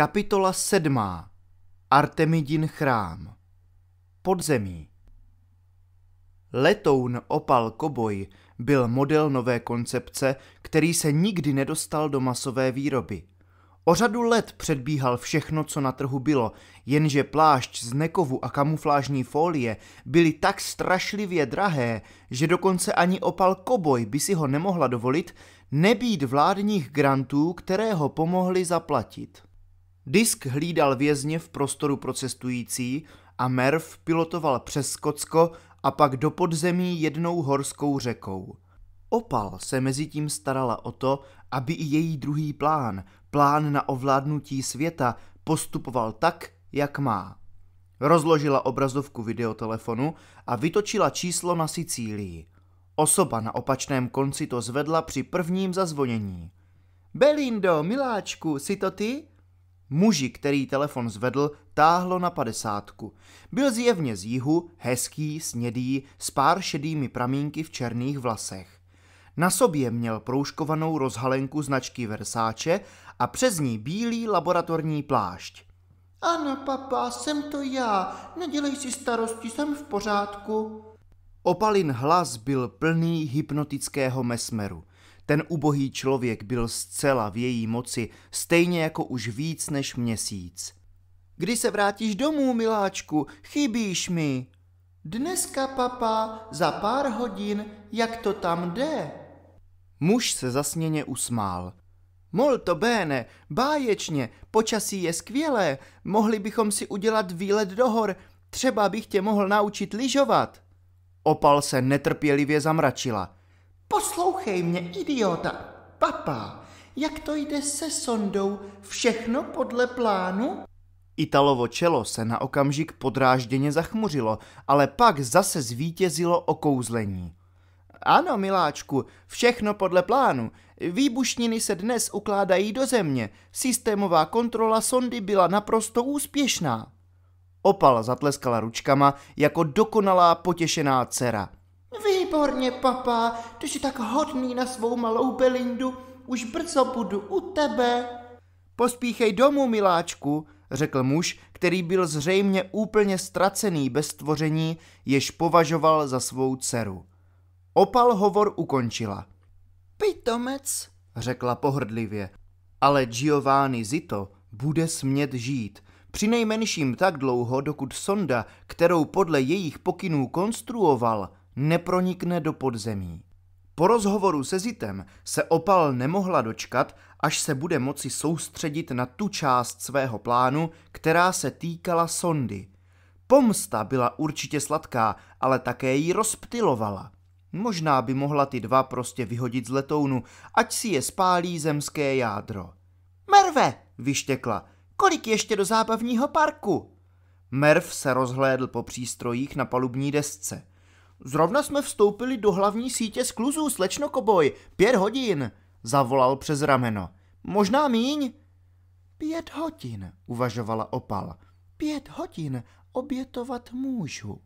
Kapitola 7. Artemidin chrám Podzemí Letoun Opal Koboj byl model nové koncepce, který se nikdy nedostal do masové výroby. O řadu let předbíhal všechno, co na trhu bylo, jenže plášť z nekovu a kamuflážní folie byly tak strašlivě drahé, že dokonce ani opal koboj by si ho nemohla dovolit, nebýt vládních grantů, které ho pomohly zaplatit. Disk hlídal vězně v prostoru pro cestující a Merv pilotoval přes Skotsko a pak do podzemí jednou horskou řekou. Opal se mezitím starala o to, aby i její druhý plán, plán na ovládnutí světa, postupoval tak, jak má. Rozložila obrazovku videotelefonu a vytočila číslo na Sicílii. Osoba na opačném konci to zvedla při prvním zazvonění. Belindo, miláčku, si to ty? Muži, který telefon zvedl, táhlo na padesátku. Byl zjevně z jihu, hezký, snědý, s pár šedými pramínky v černých vlasech. Na sobě měl proužkovanou rozhalenku značky Versáče a přes ní bílý laboratorní plášť. Ano, papa, jsem to já. Nedělej si starosti, jsem v pořádku. Opalin hlas byl plný hypnotického mesmeru. Ten ubohý člověk byl zcela v její moci, stejně jako už víc než měsíc. Kdy se vrátíš domů, miláčku, chybíš mi. Dneska, papa, za pár hodin, jak to tam jde? Muž se zasněně usmál. Molto bene, báječně, počasí je skvělé, mohli bychom si udělat výlet do hor, třeba bych tě mohl naučit lyžovat. Opal se netrpělivě zamračila – Poslouchej mě, idiota, papa, jak to jde se sondou, všechno podle plánu? Italovo čelo se na okamžik podrážděně zachmuřilo, ale pak zase zvítězilo okouzlení. Ano, miláčku, všechno podle plánu. Výbušniny se dnes ukládají do země. Systémová kontrola sondy byla naprosto úspěšná. Opal zatleskala ručkama jako dokonalá potěšená dcera. Výborně, papá, ty jsi tak hodný na svou malou Belindu, už brzo budu u tebe. Pospíchej domů, miláčku, řekl muž, který byl zřejmě úplně ztracený bez stvoření, jež považoval za svou dceru. Opal hovor ukončila. Pitomec, řekla pohrdlivě, ale Giovanni Zito bude smět žít, při nejmenším tak dlouho, dokud sonda, kterou podle jejich pokynů konstruoval, nepronikne do podzemí. Po rozhovoru se Zitem se Opal nemohla dočkat, až se bude moci soustředit na tu část svého plánu, která se týkala sondy. Pomsta byla určitě sladká, ale také ji rozptilovala. Možná by mohla ty dva prostě vyhodit z letounu, ať si je spálí zemské jádro. Merve, vyštěkla, kolik ještě do zábavního parku? Merv se rozhlédl po přístrojích na palubní desce. Zrovna jsme vstoupili do hlavní sítě skluzů, slečno koboj, pět hodin, zavolal přes rameno. Možná míň? Pět hodin, uvažovala opal. Pět hodin obětovat můžu.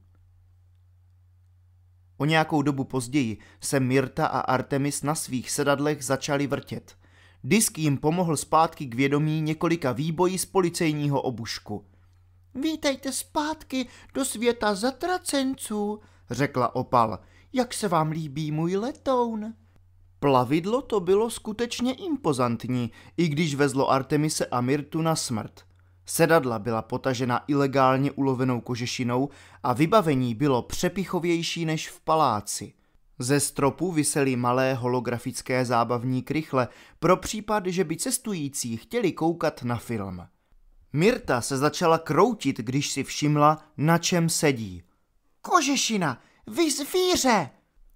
O nějakou dobu později se Mirta a Artemis na svých sedadlech začali vrtět. Disk jim pomohl zpátky k vědomí několika výbojí z policejního obušku. Vítejte zpátky do světa zatracenců, řekla Opal. Jak se vám líbí můj letoun? Plavidlo to bylo skutečně impozantní, i když vezlo Artemise a Mirtu na smrt. Sedadla byla potažena ilegálně ulovenou kožešinou a vybavení bylo přepichovější než v paláci. Ze stropu visely malé holografické zábavní krychle pro případ, že by cestující chtěli koukat na film. Mirta se začala kroutit, když si všimla, na čem sedí – Kožešina, vy zvíře!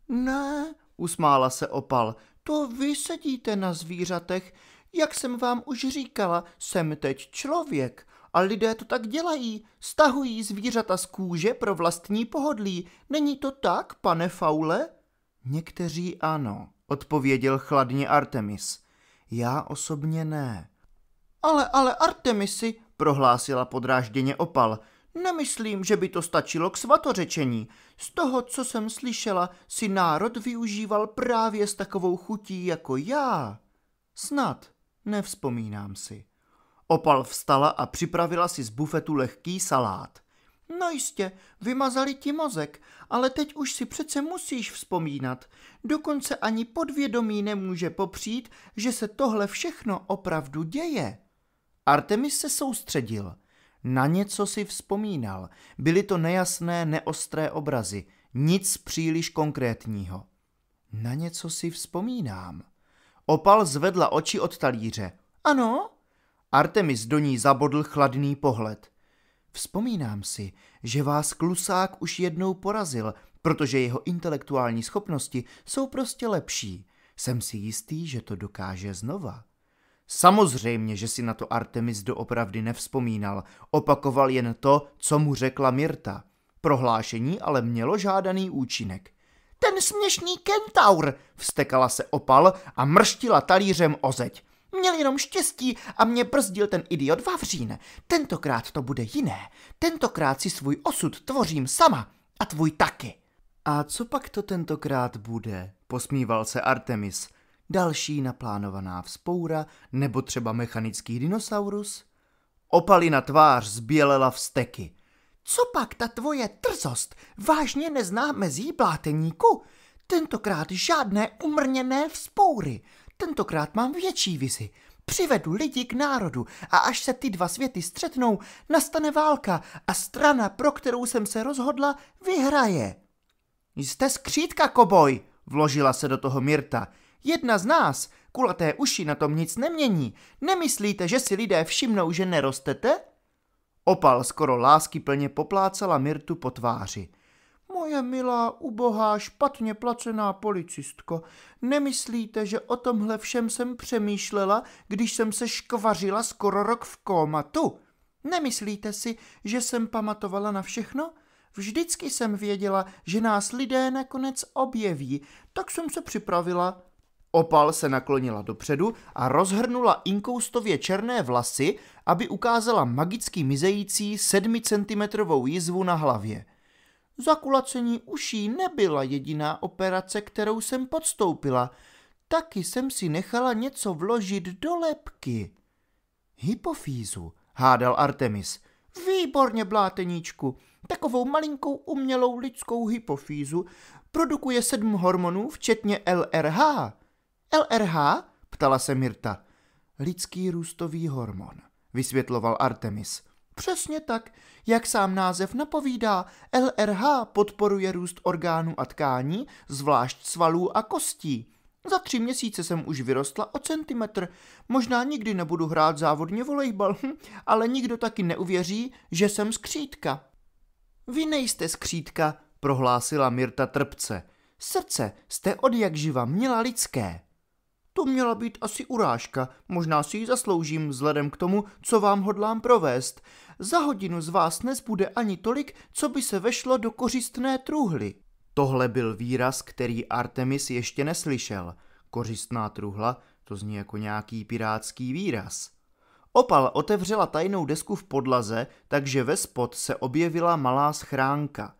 Ne, usmála se opal, to vy sedíte na zvířatech. Jak jsem vám už říkala, jsem teď člověk. A lidé to tak dělají, stahují zvířata z kůže pro vlastní pohodlí. Není to tak, pane Faule? Někteří ano, odpověděl chladně Artemis. Já osobně ne. Ale, ale Artemisy, prohlásila podrážděně opal, Nemyslím, že by to stačilo k svatořečení. Z toho, co jsem slyšela, si národ využíval právě s takovou chutí jako já. Snad, nevzpomínám si. Opal vstala a připravila si z bufetu lehký salát. No jistě, vymazali ti mozek, ale teď už si přece musíš vzpomínat. Dokonce ani podvědomí nemůže popřít, že se tohle všechno opravdu děje. Artemis se soustředil – na něco si vzpomínal. Byly to nejasné, neostré obrazy. Nic příliš konkrétního. Na něco si vzpomínám. Opal zvedla oči od talíře. Ano? Artemis do ní zabodl chladný pohled. Vzpomínám si, že vás klusák už jednou porazil, protože jeho intelektuální schopnosti jsou prostě lepší. Jsem si jistý, že to dokáže znova. Samozřejmě, že si na to Artemis doopravdy nevzpomínal, opakoval jen to, co mu řekla Mirta. Prohlášení ale mělo žádaný účinek. Ten směšný kentaur, vstekala se opal a mrštila talířem o zeď. Měl jenom štěstí a mě brzdil ten idiot Vavřín. Tentokrát to bude jiné. Tentokrát si svůj osud tvořím sama a tvůj taky. A co pak to tentokrát bude? Posmíval se Artemis další naplánovaná vzpoura nebo třeba mechanický dinosaurus? Opalina tvář zbělela vsteky. Co pak ta tvoje trzost vážně nezná mezí bláteníku? Tentokrát žádné umrněné vzpoury. Tentokrát mám větší vizi. Přivedu lidi k národu a až se ty dva světy střetnou, nastane válka a strana, pro kterou jsem se rozhodla, vyhraje. Jste skřítka, koboj, vložila se do toho Mirta. Jedna z nás, kulaté uši, na tom nic nemění. Nemyslíte, že si lidé všimnou, že nerostete? Opal skoro láskyplně poplácela Mirtu po tváři. Moje milá, ubohá, špatně placená policistko, nemyslíte, že o tomhle všem jsem přemýšlela, když jsem se škvařila skoro rok v kómatu? Nemyslíte si, že jsem pamatovala na všechno? Vždycky jsem věděla, že nás lidé nakonec objeví, tak jsem se připravila. Opal se naklonila dopředu a rozhrnula inkoustově černé vlasy, aby ukázala magicky mizející sedmicentimetrovou jizvu na hlavě. Zakulacení uší nebyla jediná operace, kterou jsem podstoupila. Taky jsem si nechala něco vložit do lepky. Hypofízu, hádal Artemis. Výborně, bláteníčku. Takovou malinkou umělou lidskou hypofízu produkuje sedm hormonů, včetně LRH. LRH? ptala se Mirta. Lidský růstový hormon, vysvětloval Artemis. Přesně tak, jak sám název napovídá, LRH podporuje růst orgánů a tkání, zvlášť svalů a kostí. Za tři měsíce jsem už vyrostla o centimetr. Možná nikdy nebudu hrát závodně volejbal, hm, ale nikdo taky neuvěří, že jsem skřítka. Vy nejste skřítka, prohlásila Mirta trpce. Srdce jste od jak živa měla lidské. To měla být asi urážka, možná si ji zasloužím vzhledem k tomu, co vám hodlám provést. Za hodinu z vás nezbude ani tolik, co by se vešlo do kořistné truhly. Tohle byl výraz, který Artemis ještě neslyšel. Kořistná truhla, to zní jako nějaký pirátský výraz. Opal otevřela tajnou desku v podlaze, takže ve spod se objevila malá schránka.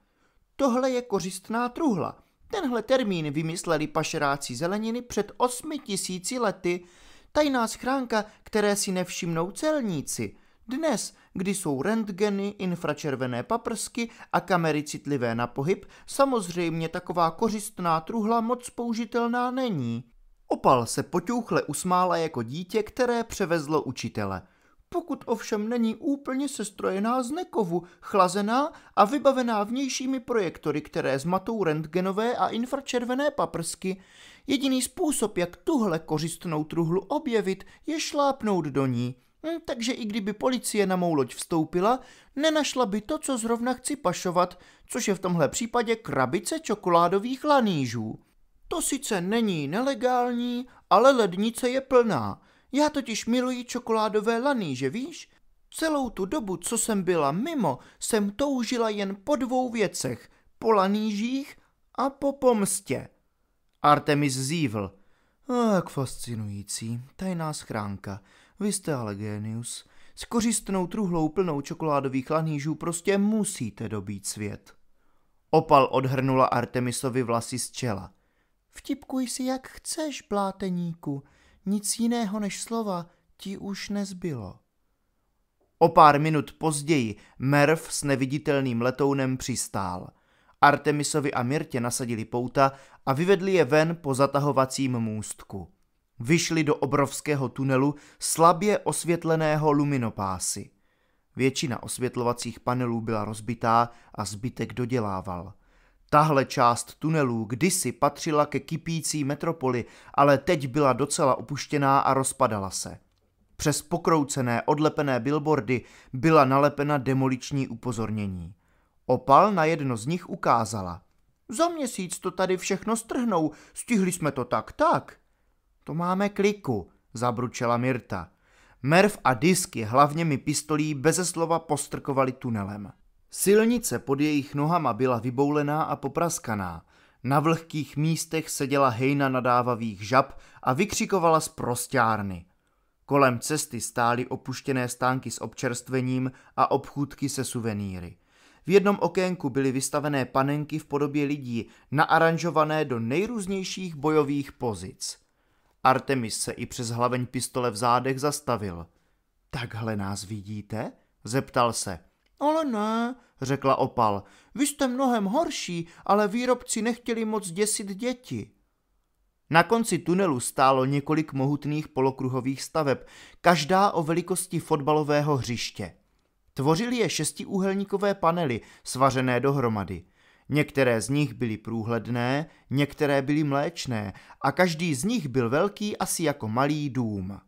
Tohle je kořistná truhla – Tenhle termín vymysleli pašeráci zeleniny před osmi tisíci lety. Tajná schránka, které si nevšimnou celníci. Dnes, kdy jsou rentgeny, infračervené paprsky a kamery citlivé na pohyb, samozřejmě taková kořistná truhla moc použitelná není. Opal se poťouchle usmála jako dítě, které převezlo učitele – pokud ovšem není úplně sestrojená z nekovu, chlazená a vybavená vnějšími projektory, které zmatou rentgenové a infračervené paprsky. Jediný způsob, jak tuhle kořistnou truhlu objevit, je šlápnout do ní. Hm, takže i kdyby policie na mou loď vstoupila, nenašla by to, co zrovna chci pašovat, což je v tomhle případě krabice čokoládových lanížů. To sice není nelegální, ale lednice je plná – já totiž miluji čokoládové laný, že víš? Celou tu dobu, co jsem byla mimo, jsem toužila jen po dvou věcech. Po lanížích a po pomstě. Artemis zívl. Jak fascinující, tajná schránka. Vy jste ale génius. S kořistnou truhlou plnou čokoládových lanížů prostě musíte dobít svět. Opal odhrnula Artemisovi vlasy z čela. Vtipkuj si, jak chceš, pláteníku. Nic jiného než slova ti už nezbylo. O pár minut později Merv s neviditelným letounem přistál. Artemisovi a Mirtě nasadili pouta a vyvedli je ven po zatahovacím můstku. Vyšli do obrovského tunelu slabě osvětleného luminopásy. Většina osvětlovacích panelů byla rozbitá a zbytek dodělával – Tahle část tunelů kdysi patřila ke kypící metropoli, ale teď byla docela opuštěná a rozpadala se. Přes pokroucené, odlepené billboardy byla nalepena demoliční upozornění. Opal na jedno z nich ukázala. Za měsíc to tady všechno strhnou, stihli jsme to tak, tak. To máme kliku, zabručela Mirta. Merv a disky hlavněmi pistolí beze slova postrkovali tunelem. Silnice pod jejich nohama byla vyboulená a popraskaná. Na vlhkých místech seděla hejna nadávavých žab a vykřikovala z prostěrny. Kolem cesty stály opuštěné stánky s občerstvením a obchůdky se suvenýry. V jednom okénku byly vystavené panenky v podobě lidí, naaranžované do nejrůznějších bojových pozic. Artemis se i přes hlaveň pistole v zádech zastavil. Takhle nás vidíte? zeptal se. Ale ne, řekla Opal. Vy jste mnohem horší, ale výrobci nechtěli moc děsit děti. Na konci tunelu stálo několik mohutných polokruhových staveb, každá o velikosti fotbalového hřiště. Tvořili je šestiúhelníkové panely, svařené dohromady. Některé z nich byly průhledné, některé byly mléčné a každý z nich byl velký asi jako malý dům.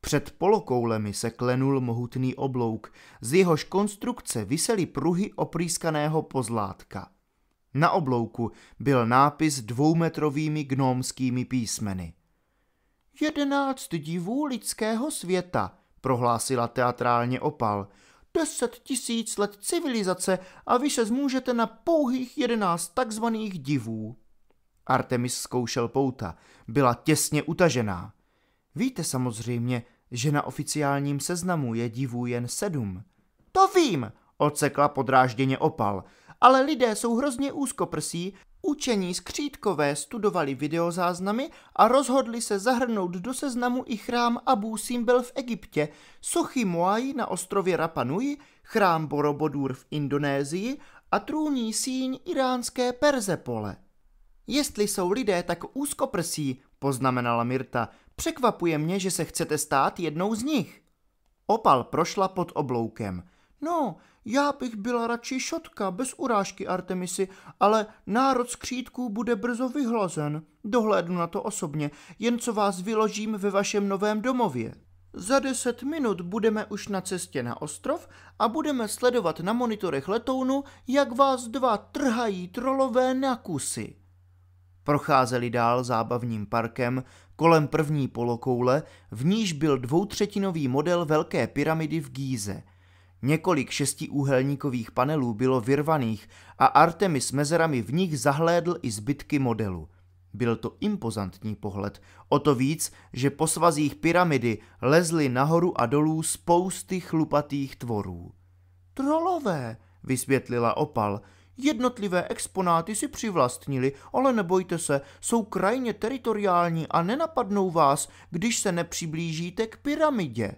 Před polokoulemi se klenul mohutný oblouk, z jehož konstrukce visely pruhy oprýskaného pozlátka. Na oblouku byl nápis dvoumetrovými gnomskými písmeny. Jedenáct divů lidského světa, prohlásila teatrálně opal. Deset tisíc let civilizace a vy se zmůžete na pouhých jedenáct takzvaných divů. Artemis zkoušel pouta. Byla těsně utažená. Víte samozřejmě, že na oficiálním seznamu je divů jen sedm. To vím, odsekla podrážděně opal, ale lidé jsou hrozně úzkoprsí, učení skřítkové studovali videozáznamy a rozhodli se zahrnout do seznamu i chrám Abu Simbel v Egyptě, sochy Moai na ostrově Rapanui, chrám Borobodur v Indonésii a trůní síň iránské Perzepole. Jestli jsou lidé tak úzkoprsí, poznamenala Mirta. Překvapuje mě, že se chcete stát jednou z nich. Opal prošla pod obloukem. No, já bych byla radši šotka, bez urážky Artemisy, ale národ skřídků bude brzo vyhlazen. Dohlédnu na to osobně, jen co vás vyložím ve vašem novém domově. Za deset minut budeme už na cestě na ostrov a budeme sledovat na monitorech letounu, jak vás dva trhají trolové na kusy. Procházeli dál zábavním parkem kolem první polokoule, v níž byl dvoutřetinový model velké pyramidy v Gíze. Několik šestiúhelníkových panelů bylo vyrvaných a Artemis mezerami v nich zahlédl i zbytky modelu. Byl to impozantní pohled, o to víc, že po svazích pyramidy lezly nahoru a dolů spousty chlupatých tvorů. Trolové, vysvětlila Opal, Jednotlivé exponáty si přivlastnili, ale nebojte se, jsou krajně teritoriální a nenapadnou vás, když se nepřiblížíte k pyramidě.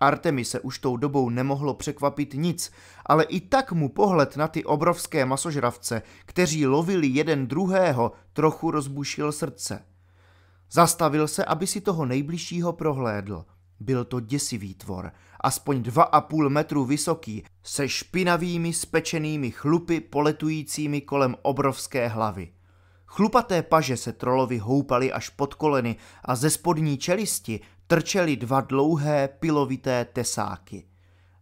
Artemi se už tou dobou nemohlo překvapit nic, ale i tak mu pohled na ty obrovské masožravce, kteří lovili jeden druhého, trochu rozbušil srdce. Zastavil se, aby si toho nejbližšího prohlédl. Byl to děsivý tvor aspoň 2,5 metru vysoký, se špinavými spečenými chlupy poletujícími kolem obrovské hlavy. Chlupaté paže se trolovi houpaly až pod koleny a ze spodní čelisti trčely dva dlouhé pilovité tesáky.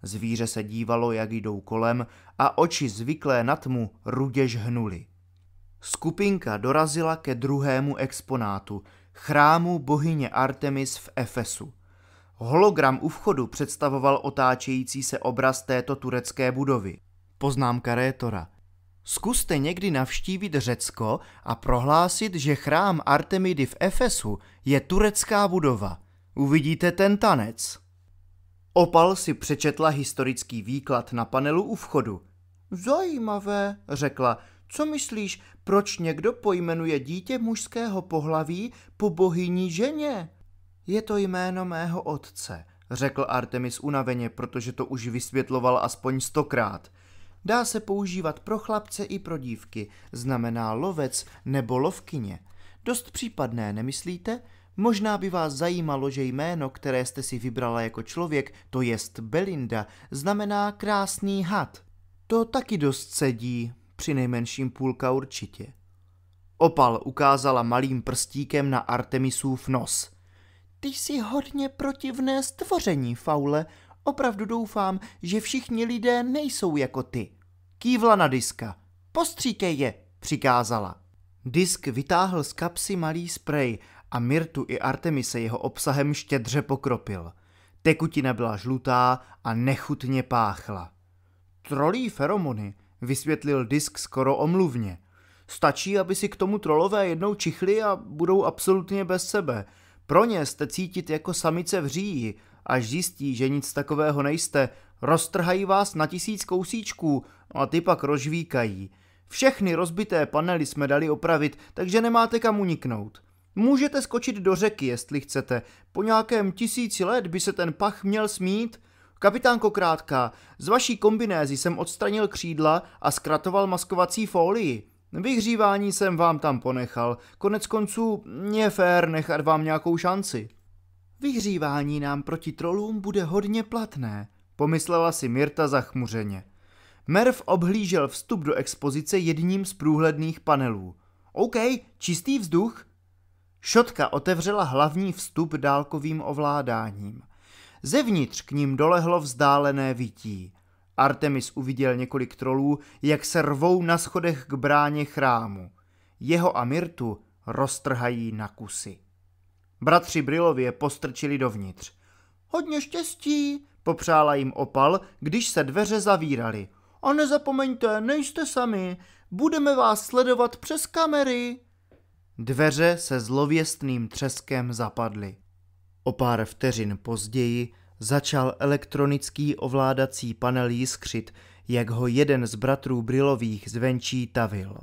Zvíře se dívalo, jak jdou kolem a oči zvyklé na tmu rudě žhnuly. Skupinka dorazila ke druhému exponátu, chrámu bohyně Artemis v Efesu. Hologram u vchodu představoval otáčející se obraz této turecké budovy. Poznámka rétora. Zkuste někdy navštívit Řecko a prohlásit, že chrám Artemidy v Efesu je turecká budova. Uvidíte ten tanec. Opal si přečetla historický výklad na panelu u vchodu. Zajímavé, řekla. Co myslíš, proč někdo pojmenuje dítě mužského pohlaví po bohyni ženě? Je to jméno mého otce, řekl Artemis unaveně, protože to už vysvětloval aspoň stokrát. Dá se používat pro chlapce i pro dívky, znamená lovec nebo lovkyně. Dost případné, nemyslíte? Možná by vás zajímalo, že jméno, které jste si vybrala jako člověk, to jest Belinda, znamená krásný had. To taky dost sedí, při nejmenším půlka určitě. Opal ukázala malým prstíkem na Artemisův nos. Ty jsi hodně protivné stvoření, Faule. Opravdu doufám, že všichni lidé nejsou jako ty. Kývla na diska. Postříkej je, přikázala. Disk vytáhl z kapsy malý sprej a Mirtu i Artemise jeho obsahem štědře pokropil. Tekutina byla žlutá a nechutně páchla. Trolí feromony, vysvětlil disk skoro omluvně. Stačí, aby si k tomu trolové jednou čichli a budou absolutně bez sebe – pro ně jste cítit jako samice v říji, až zjistí, že nic takového nejste, roztrhají vás na tisíc kousíčků a ty pak rozžvíkají. Všechny rozbité panely jsme dali opravit, takže nemáte kam uniknout. Můžete skočit do řeky, jestli chcete. Po nějakém tisíci let by se ten pach měl smít. Kapitánko Krátká, z vaší kombinézy jsem odstranil křídla a zkratoval maskovací fólii. Vyhřívání jsem vám tam ponechal, konec konců je fér nechat vám nějakou šanci. Vyhřívání nám proti trolům bude hodně platné, pomyslela si Mirta zachmuřeně. Merv obhlížel vstup do expozice jedním z průhledných panelů. OK, čistý vzduch? Šotka otevřela hlavní vstup dálkovým ovládáním. Zevnitř k ním dolehlo vzdálené vytí. Artemis uviděl několik trolů, jak se rvou na schodech k bráně chrámu. Jeho a Mirtu roztrhají na kusy. Bratři Brilovi je postrčili dovnitř. Hodně štěstí, popřála jim opal, když se dveře zavíraly. A nezapomeňte, nejste sami, budeme vás sledovat přes kamery. Dveře se zlověstným třeskem zapadly. O pár vteřin později začal elektronický ovládací panel jiskřit, jak ho jeden z bratrů Brilových zvenčí tavil.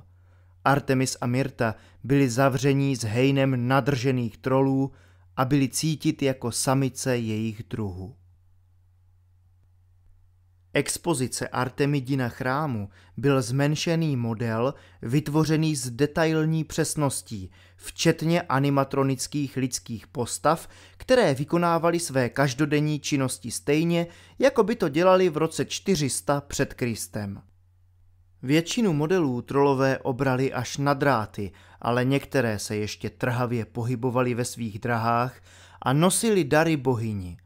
Artemis a Mirta byli zavření s hejnem nadržených trolů a byli cítit jako samice jejich druhu. Expozice Artemidina chrámu byl zmenšený model vytvořený s detailní přesností – včetně animatronických lidských postav, které vykonávaly své každodenní činnosti stejně, jako by to dělali v roce 400 před Kristem. Většinu modelů trolové obrali až na dráty, ale některé se ještě trhavě pohybovaly ve svých drahách a nosili dary bohyni.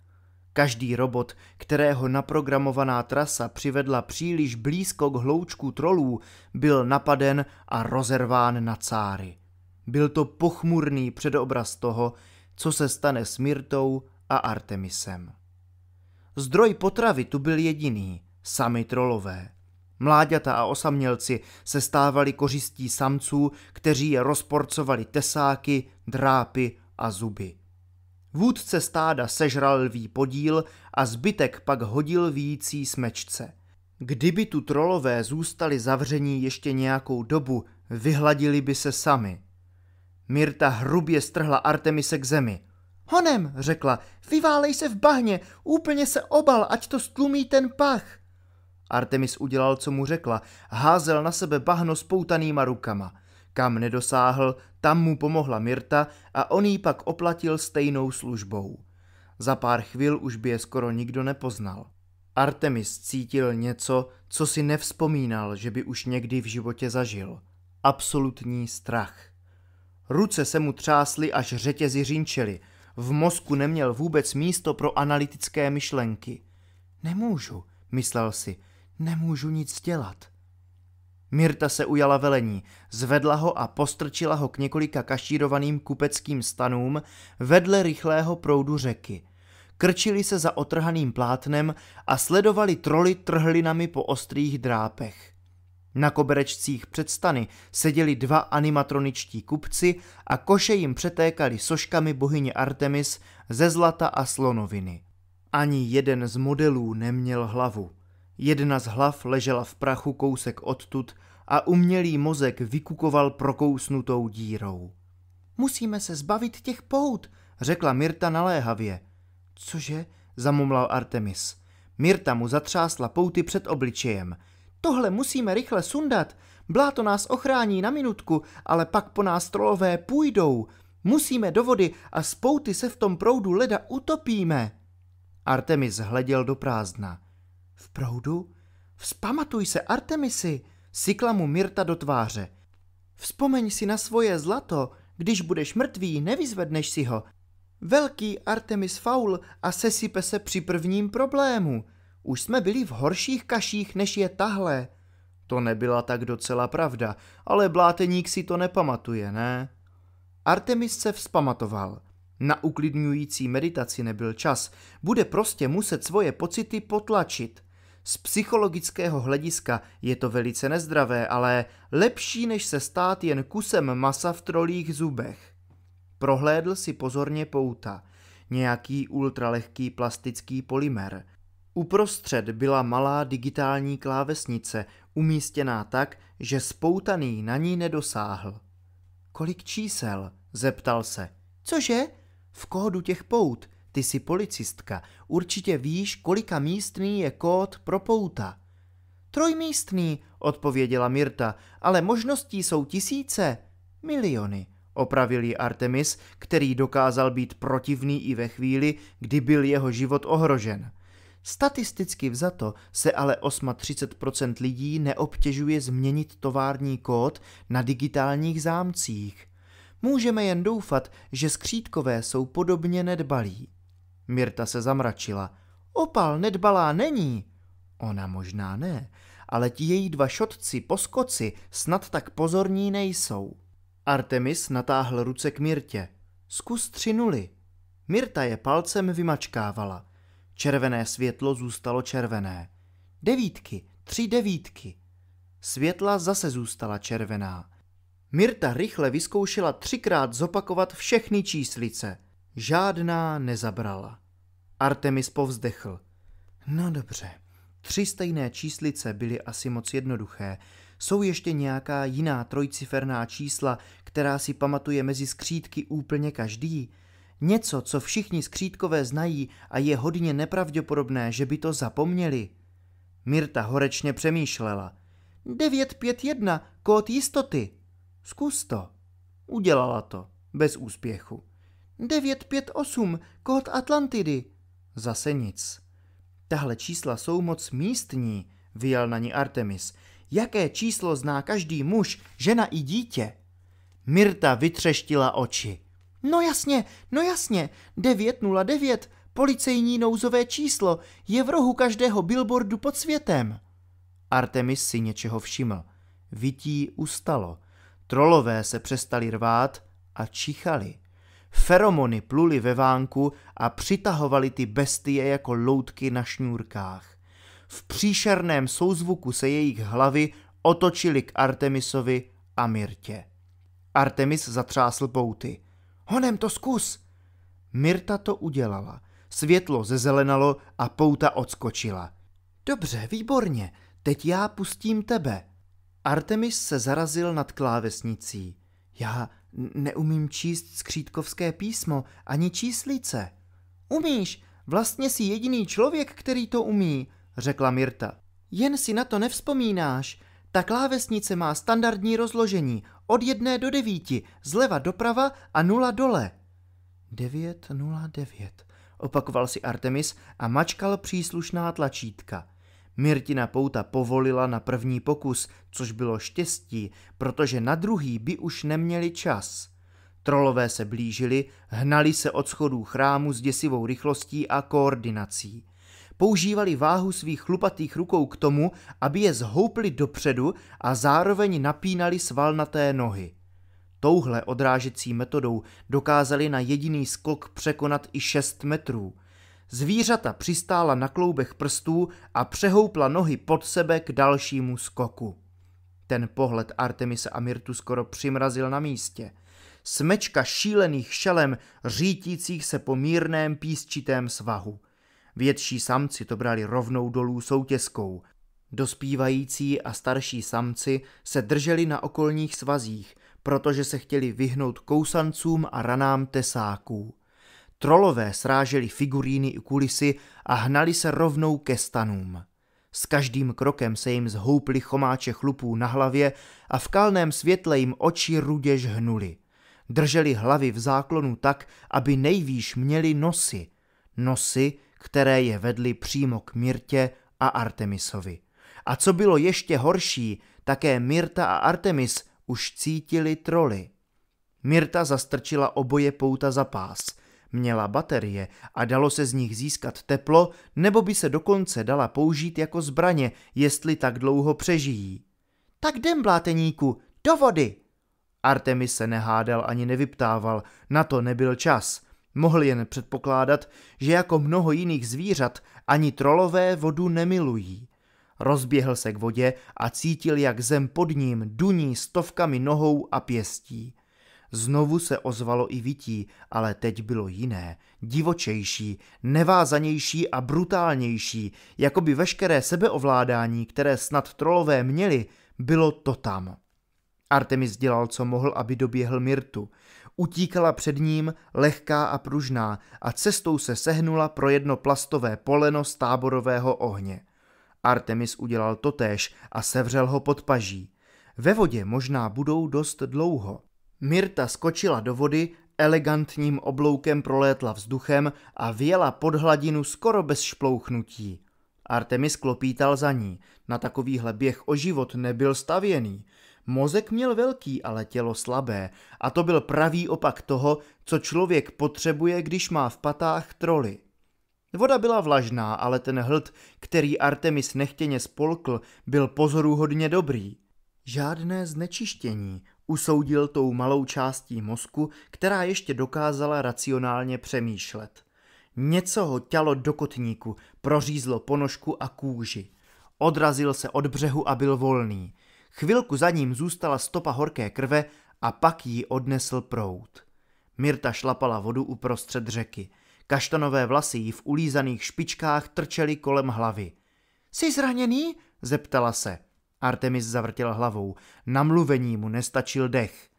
Každý robot, kterého naprogramovaná trasa přivedla příliš blízko k hloučku trolů, byl napaden a rozerván na cáry. Byl to pochmurný předobraz toho, co se stane s Myrtou a Artemisem. Zdroj potravy tu byl jediný, sami trolové. Mláďata a osamělci se stávali kořistí samců, kteří je rozporcovali tesáky, drápy a zuby. Vůdce stáda sežral lví podíl a zbytek pak hodil vící smečce. Kdyby tu trolové zůstali zavření ještě nějakou dobu, vyhladili by se sami – Mirta hrubě strhla Artemise k zemi. Honem, řekla, vyválej se v bahně, úplně se obal, ať to stlumí ten pach. Artemis udělal, co mu řekla, házel na sebe bahno spoutanýma rukama. Kam nedosáhl, tam mu pomohla Mirta a on jí pak oplatil stejnou službou. Za pár chvil už by je skoro nikdo nepoznal. Artemis cítil něco, co si nevzpomínal, že by už někdy v životě zažil. Absolutní strach. Ruce se mu třásly, až řetězy řinčely. V mozku neměl vůbec místo pro analytické myšlenky. Nemůžu, myslel si, nemůžu nic dělat. Mirta se ujala velení, zvedla ho a postrčila ho k několika kašírovaným kupeckým stanům vedle rychlého proudu řeky. Krčili se za otrhaným plátnem a sledovali troly trhlinami po ostrých drápech. Na koberečcích před stany seděli dva animatroničtí kupci a koše jim přetékali soškami bohyně Artemis ze zlata a slonoviny. Ani jeden z modelů neměl hlavu. Jedna z hlav ležela v prachu kousek odtud a umělý mozek vykukoval prokousnutou dírou. Musíme se zbavit těch pout, řekla Mirta naléhavě. Cože? zamumlal Artemis. Mirta mu zatřásla pouty před obličejem – Tohle musíme rychle sundat. Bláto nás ochrání na minutku, ale pak po nás trolové půjdou. Musíme do vody a spouty se v tom proudu leda utopíme. Artemis hleděl do prázdna. V proudu? Vzpamatuj se, Artemisi, sykla mu Mirta do tváře. Vzpomeň si na svoje zlato, když budeš mrtvý, nevyzvedneš si ho. Velký Artemis faul a sesype se při prvním problému. Už jsme byli v horších kaších, než je tahle. To nebyla tak docela pravda, ale bláteník si to nepamatuje, ne? Artemis se vzpamatoval. Na uklidňující meditaci nebyl čas. Bude prostě muset svoje pocity potlačit. Z psychologického hlediska je to velice nezdravé, ale lepší, než se stát jen kusem masa v trolích zubech. Prohlédl si pozorně pouta. Nějaký ultralehký plastický polymer – Uprostřed byla malá digitální klávesnice, umístěná tak, že spoutaný na ní nedosáhl. Kolik čísel? zeptal se. Cože? V kódu těch pout. Ty jsi policistka. Určitě víš, kolika místný je kód pro pouta. Trojmístný, odpověděla Mirta, ale možností jsou tisíce. Miliony, opravil ji Artemis, který dokázal být protivný i ve chvíli, kdy byl jeho život ohrožen. Statisticky vzato se ale 38% lidí neobtěžuje změnit tovární kód na digitálních zámcích. Můžeme jen doufat, že skřítkové jsou podobně nedbalí. Mirta se zamračila. Opal nedbalá není. Ona možná ne, ale ti její dva šotci poskoci snad tak pozorní nejsou. Artemis natáhl ruce k Mirtě. Zkus tři nuly. Mirta je palcem vymačkávala – Červené světlo zůstalo červené. Devítky, tři devítky. Světla zase zůstala červená. Mirta rychle vyzkoušela třikrát zopakovat všechny číslice. Žádná nezabrala. Artemis povzdechl. No dobře, tři stejné číslice byly asi moc jednoduché. Jsou ještě nějaká jiná trojciferná čísla, která si pamatuje mezi skřídky úplně každý? Něco, co všichni skřítkové znají a je hodně nepravděpodobné, že by to zapomněli. Mirta horečně přemýšlela. 951, kód jistoty. Zkus to. Udělala to, bez úspěchu. 958, kód Atlantidy. Zase nic. Tahle čísla jsou moc místní, vyjel na ní Artemis. Jaké číslo zná každý muž, žena i dítě? Mirta vytřeštila oči. No jasně, no jasně, 909, policejní nouzové číslo, je v rohu každého billboardu pod světem. Artemis si něčeho všiml. Vytí ustalo. Trolové se přestali rvát a čichali. Feromony pluly ve vánku a přitahovali ty bestie jako loutky na šňůrkách. V příšerném souzvuku se jejich hlavy otočili k Artemisovi a Mirtě. Artemis zatřásl pouty – Honem to zkus! Mirta to udělala. Světlo zezelenalo a pouta odskočila. Dobře, výborně, teď já pustím tebe. Artemis se zarazil nad klávesnicí. Já neumím číst skřítkovské písmo ani číslice. Umíš, vlastně si jediný člověk, který to umí, řekla Mirta. Jen si na to nevzpomínáš, ta klávesnice má standardní rozložení od 1 do 9, zleva doprava a 0 dole. 909, opakoval si Artemis a mačkal příslušná tlačítka. Mirtina pouta povolila na první pokus, což bylo štěstí, protože na druhý by už neměli čas. Trolové se blížili, hnali se od schodů chrámu s děsivou rychlostí a koordinací používali váhu svých chlupatých rukou k tomu, aby je zhoupli dopředu a zároveň napínali svalnaté nohy. Touhle odrážecí metodou dokázali na jediný skok překonat i 6 metrů. Zvířata přistála na kloubech prstů a přehoupla nohy pod sebe k dalšímu skoku. Ten pohled Artemise a Mirtu skoro přimrazil na místě. Smečka šílených šelem, řítících se po mírném písčitém svahu – Větší samci to brali rovnou dolů soutězkou. Dospívající a starší samci se drželi na okolních svazích, protože se chtěli vyhnout kousancům a ranám tesáků. Trolové sráželi figuríny i kulisy a hnali se rovnou ke stanům. S každým krokem se jim zhouply chomáče chlupů na hlavě a v kalném světle jim oči rudě hnuli. Drželi hlavy v záklonu tak, aby nejvýš měli nosy. Nosy, které je vedly přímo k Myrtě a Artemisovi. A co bylo ještě horší, také Myrta a Artemis už cítili troly. Myrta zastrčila oboje pouta za pás, měla baterie a dalo se z nich získat teplo, nebo by se dokonce dala použít jako zbraně, jestli tak dlouho přežijí. Tak jdem, bláteníku, do vody! Artemis se nehádal ani nevyptával, na to nebyl čas. Mohl jen předpokládat, že jako mnoho jiných zvířat ani trolové vodu nemilují. Rozběhl se k vodě a cítil, jak zem pod ním duní stovkami nohou a pěstí. Znovu se ozvalo i vytí, ale teď bylo jiné, divočejší, nevázanější a brutálnější, jako by veškeré sebeovládání, které snad trolové měli, bylo to tam. Artemis dělal, co mohl, aby doběhl Mirtu utíkala před ním lehká a pružná a cestou se sehnula pro jedno plastové poleno z táborového ohně. Artemis udělal totéž a sevřel ho pod paží. Ve vodě možná budou dost dlouho. Mirta skočila do vody, elegantním obloukem prolétla vzduchem a vyjela pod hladinu skoro bez šplouchnutí. Artemis klopítal za ní. Na takovýhle běh o život nebyl stavěný – Mozek měl velký, ale tělo slabé, a to byl pravý opak toho, co člověk potřebuje, když má v patách troly. Voda byla vlažná, ale ten hlt, který Artemis nechtěně spolkl, byl pozoruhodně dobrý. Žádné znečištění, usoudil tou malou částí mozku, která ještě dokázala racionálně přemýšlet. Něco ho tělo do kotníku, prořízlo ponožku a kůži. Odrazil se od břehu a byl volný. Chvilku za ním zůstala stopa horké krve a pak ji odnesl prout. Mirta šlapala vodu uprostřed řeky. Kaštanové vlasy jí v ulízaných špičkách trčely kolem hlavy. Jsi zraněný? zeptala se. Artemis zavrtěl hlavou. Namluvení mu nestačil dech.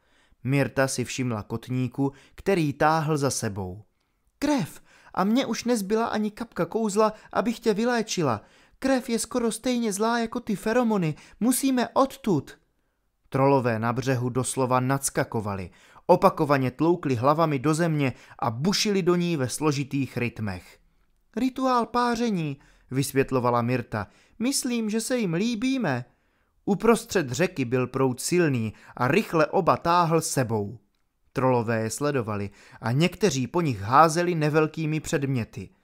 Mirta si všimla kotníku, který táhl za sebou. Krev! A mně už nezbyla ani kapka kouzla, abych tě vyléčila. Krev je skoro stejně zlá jako ty feromony. Musíme odtud. Trolové na břehu doslova nadskakovali, opakovaně tloukli hlavami do země a bušili do ní ve složitých rytmech. Rituál páření, vysvětlovala Mirta. Myslím, že se jim líbíme. Uprostřed řeky byl proud silný a rychle oba táhl sebou. Trolové je sledovali a někteří po nich házeli nevelkými předměty –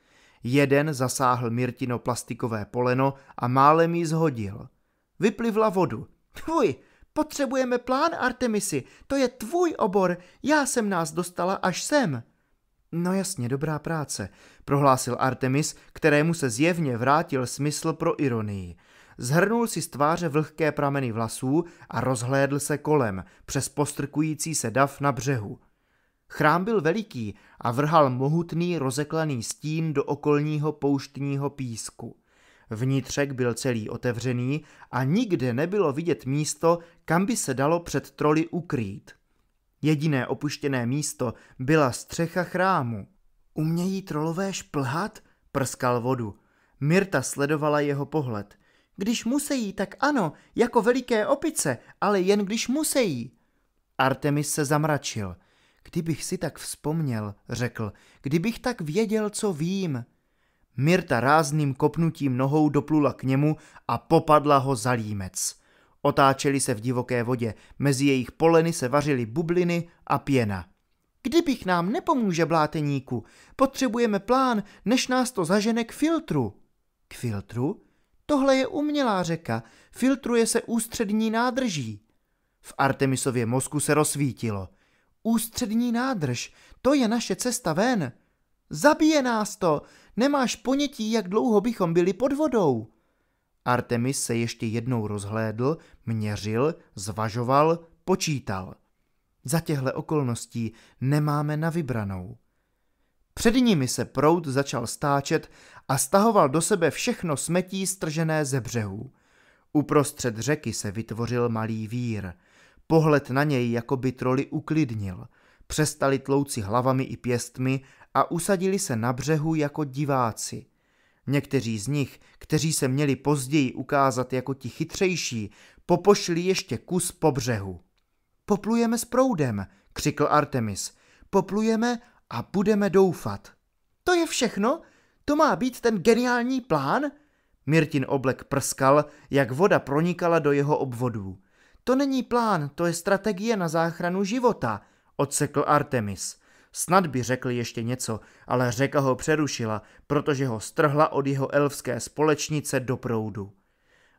Jeden zasáhl Mirtino plastikové poleno a málem jí zhodil. Vyplivla vodu. Tvůj, potřebujeme plán, Artemisi, to je tvůj obor, já jsem nás dostala až sem. No jasně, dobrá práce, prohlásil Artemis, kterému se zjevně vrátil smysl pro ironii. Zhrnul si z tváře vlhké prameny vlasů a rozhlédl se kolem, přes postrkující se dav na břehu. Chrám byl veliký a vrhal mohutný rozeklaný stín do okolního pouštního písku. Vnitřek byl celý otevřený a nikde nebylo vidět místo, kam by se dalo před troly ukrýt. Jediné opuštěné místo byla střecha chrámu. Umějí trolové šplhat? Prskal vodu. Mirta sledovala jeho pohled. Když musejí, tak ano, jako veliké opice, ale jen když musejí. Artemis se zamračil – Kdybych si tak vzpomněl, řekl, kdybych tak věděl, co vím. Mirta rázným kopnutím nohou doplula k němu a popadla ho za límec. Otáčeli se v divoké vodě, mezi jejich poleny se vařily bubliny a pěna. Kdybych nám nepomůže, bláteníku, potřebujeme plán, než nás to zažene k filtru. K filtru? Tohle je umělá řeka, filtruje se ústřední nádrží. V Artemisově mozku se rozsvítilo – Ústřední nádrž, to je naše cesta ven. Zabije nás to, nemáš ponětí, jak dlouho bychom byli pod vodou. Artemis se ještě jednou rozhlédl, měřil, zvažoval, počítal. Za těchto okolností nemáme na vybranou. Před nimi se prout začal stáčet a stahoval do sebe všechno smetí stržené ze břehů. Uprostřed řeky se vytvořil malý vír – Pohled na něj jako by troli uklidnil. Přestali tlouci hlavami i pěstmi a usadili se na břehu jako diváci. Někteří z nich, kteří se měli později ukázat jako ti chytřejší, popošli ještě kus po břehu. Poplujeme s proudem, křikl Artemis. Poplujeme a budeme doufat. To je všechno? To má být ten geniální plán? Mirtin oblek prskal, jak voda pronikala do jeho obvodů. To není plán, to je strategie na záchranu života, odsekl Artemis. Snad by řekl ještě něco, ale řeka ho přerušila, protože ho strhla od jeho elfské společnice do proudu.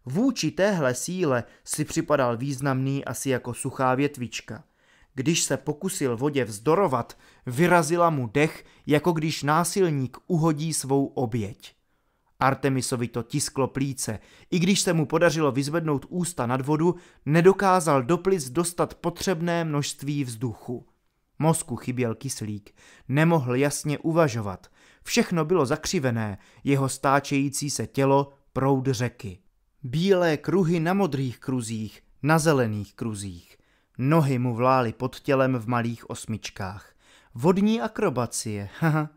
Vůči téhle síle si připadal významný asi jako suchá větvička. Když se pokusil vodě vzdorovat, vyrazila mu dech, jako když násilník uhodí svou oběť. Artemisovi to tisklo plíce. I když se mu podařilo vyzvednout ústa nad vodu, nedokázal do plic dostat potřebné množství vzduchu. Mozku chyběl kyslík, nemohl jasně uvažovat. Všechno bylo zakřivené, jeho stáčející se tělo proud řeky. Bílé kruhy na modrých kruzích, na zelených kruzích. Nohy mu vlály pod tělem v malých osmičkách. Vodní akrobacie, haha.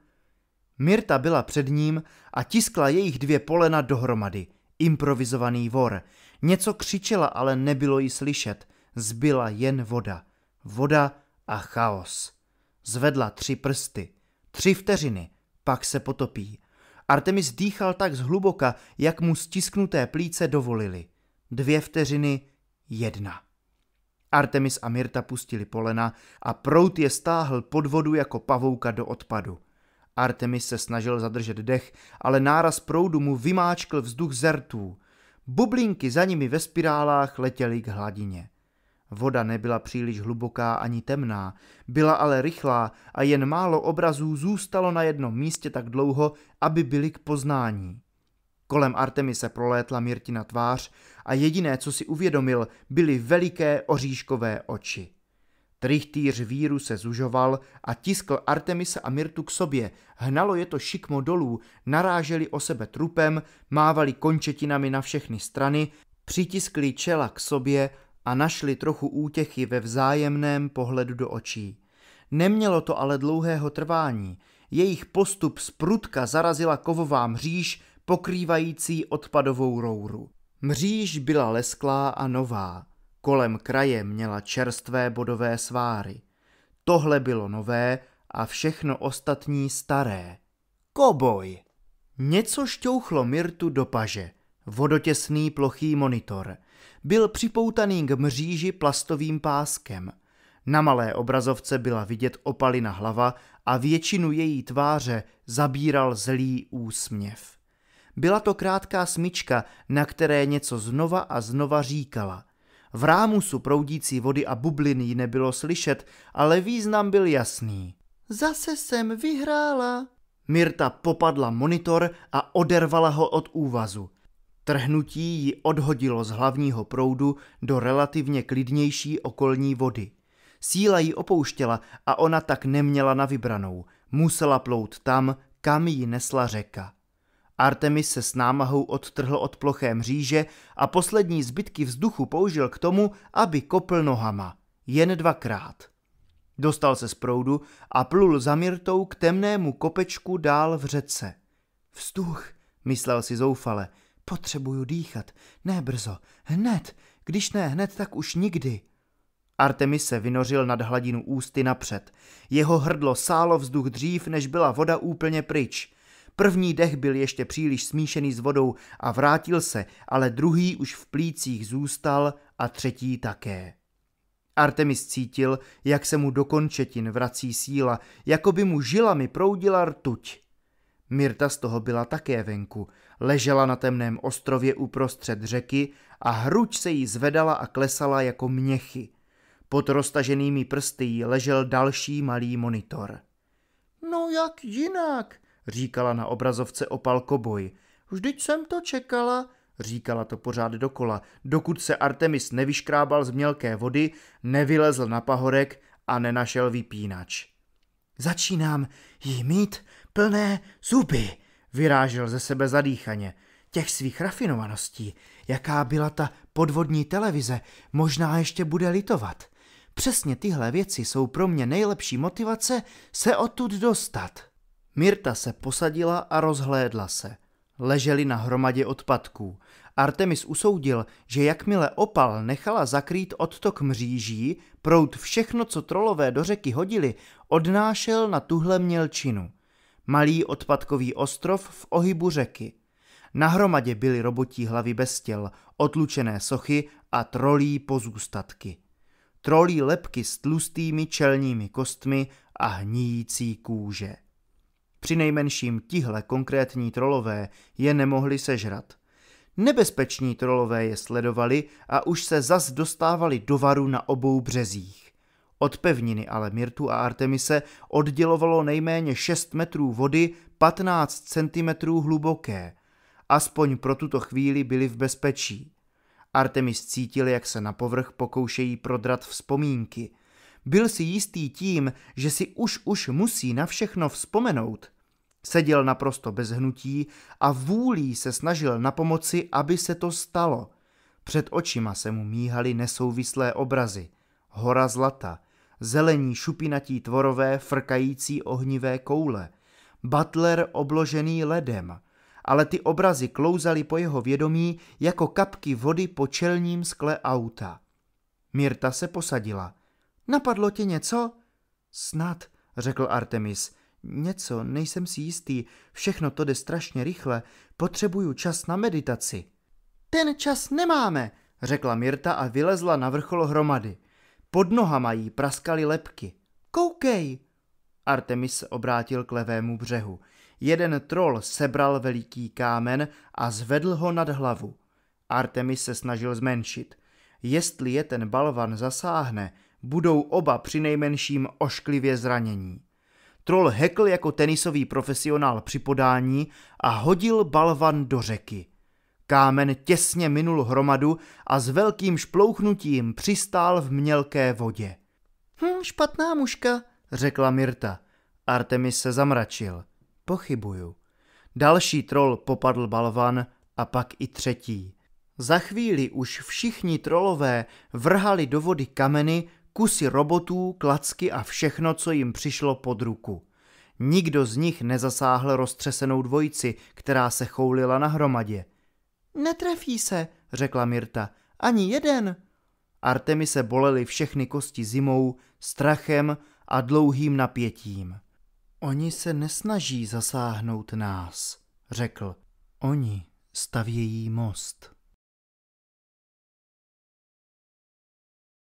Mirta byla před ním a tiskla jejich dvě polena dohromady. Improvizovaný vor. Něco křičela, ale nebylo jí slyšet. Zbyla jen voda. Voda a chaos. Zvedla tři prsty. Tři vteřiny. Pak se potopí. Artemis dýchal tak zhluboka, jak mu stisknuté plíce dovolili. Dvě vteřiny, jedna. Artemis a Mirta pustili polena a prout je stáhl pod vodu jako pavouka do odpadu. Artemis se snažil zadržet dech, ale náraz proudu mu vymáčkl vzduch zertů. Bublinky za nimi ve spirálách letěly k hladině. Voda nebyla příliš hluboká ani temná, byla ale rychlá a jen málo obrazů zůstalo na jednom místě tak dlouho, aby byly k poznání. Kolem Artemise se prolétla Mirtina tvář a jediné, co si uvědomil, byly veliké oříškové oči. Trichtýř víru se zužoval a tiskl Artemisa a Mirtu k sobě, hnalo je to šikmo dolů, naráželi o sebe trupem, mávali končetinami na všechny strany, přitiskli čela k sobě a našli trochu útěchy ve vzájemném pohledu do očí. Nemělo to ale dlouhého trvání. Jejich postup z prudka zarazila kovová mříž, pokrývající odpadovou rouru. Mříž byla lesklá a nová. Kolem kraje měla čerstvé bodové sváry. Tohle bylo nové a všechno ostatní staré. Koboj! Něco šťouchlo Mirtu do paže. Vodotěsný plochý monitor. Byl připoutaný k mříži plastovým páskem. Na malé obrazovce byla vidět opalina hlava a většinu její tváře zabíral zlý úsměv. Byla to krátká smyčka, na které něco znova a znova říkala – v rámusu proudící vody a bublin ji nebylo slyšet, ale význam byl jasný. Zase jsem vyhrála. Mirta popadla monitor a odervala ho od úvazu. Trhnutí ji odhodilo z hlavního proudu do relativně klidnější okolní vody. Síla ji opouštěla a ona tak neměla na vybranou. Musela plout tam, kam ji nesla řeka. Artemis se s námahou odtrhl od ploché mříže a poslední zbytky vzduchu použil k tomu, aby kopl nohama. Jen dvakrát. Dostal se z proudu a plul za Mirtou k temnému kopečku dál v řece. Vzduch, myslel si zoufale, potřebuju dýchat, ne brzo, hned, když ne hned, tak už nikdy. Artemis se vynořil nad hladinu ústy napřed. Jeho hrdlo sálo vzduch dřív, než byla voda úplně pryč. První dech byl ještě příliš smíšený s vodou a vrátil se, ale druhý už v plících zůstal a třetí také. Artemis cítil, jak se mu do končetin vrací síla, jako by mu žilami proudila rtuť. Mirta z toho byla také venku. Ležela na temném ostrově uprostřed řeky a hruď se jí zvedala a klesala jako měchy. Pod roztaženými prsty jí ležel další malý monitor. No jak jinak, říkala na obrazovce opal koboj. Vždyť jsem to čekala, říkala to pořád dokola, dokud se Artemis nevyškrábal z mělké vody, nevylezl na pahorek a nenašel vypínač. Začínám jí mít plné zuby, vyrážel ze sebe zadýchaně. Těch svých rafinovaností, jaká byla ta podvodní televize, možná ještě bude litovat. Přesně tyhle věci jsou pro mě nejlepší motivace se odtud dostat. Mirta se posadila a rozhlédla se. Leželi na hromadě odpadků. Artemis usoudil, že jakmile opal nechala zakrýt odtok mříží, prout všechno, co trolové do řeky hodili, odnášel na tuhle mělčinu. Malý odpadkový ostrov v ohybu řeky. Na hromadě byly robotí hlavy bez těl, otlučené sochy a trolí pozůstatky. Trolí lepky s tlustými čelními kostmi a hníjící kůže. Při nejmenším tihle konkrétní trolové je nemohli sežrat. Nebezpeční trolové je sledovali a už se zas dostávali do varu na obou březích. Od pevniny ale Mirtu a Artemise oddělovalo nejméně 6 metrů vody 15 cm hluboké. Aspoň pro tuto chvíli byli v bezpečí. Artemis cítil, jak se na povrch pokoušejí prodrat vzpomínky. Byl si jistý tím, že si už už musí na všechno vzpomenout, Seděl naprosto bez hnutí a vůlí se snažil na pomoci, aby se to stalo. Před očima se mu míhaly nesouvislé obrazy. Hora zlata, zelení šupinatí tvorové frkající ohnivé koule, butler obložený ledem, ale ty obrazy klouzaly po jeho vědomí jako kapky vody po čelním skle auta. Mirta se posadila. Napadlo tě něco? Snad, řekl Artemis. Něco, nejsem si jistý, všechno to jde strašně rychle, potřebuju čas na meditaci. Ten čas nemáme, řekla Mirta a vylezla na vrchol hromady. Pod nohama jí praskaly lepky. Koukej! Artemis obrátil k levému břehu. Jeden troll sebral veliký kámen a zvedl ho nad hlavu. Artemis se snažil zmenšit. Jestli je ten balvan zasáhne, budou oba přinejmenším ošklivě zranění. Troll hekl jako tenisový profesionál při podání a hodil balvan do řeky. Kámen těsně minul hromadu a s velkým šplouchnutím přistál v mělké vodě. Hm, špatná muška, řekla Mirta. Artemis se zamračil. Pochybuju. Další troll popadl balvan a pak i třetí. Za chvíli už všichni trolové vrhali do vody kameny, kusy robotů, klacky a všechno, co jim přišlo pod ruku. Nikdo z nich nezasáhl roztřesenou dvojici, která se choulila na hromadě. Netrefí se, řekla Mirta, ani jeden. Artemi se boleli všechny kosti zimou, strachem a dlouhým napětím. Oni se nesnaží zasáhnout nás, řekl. Oni stavějí most.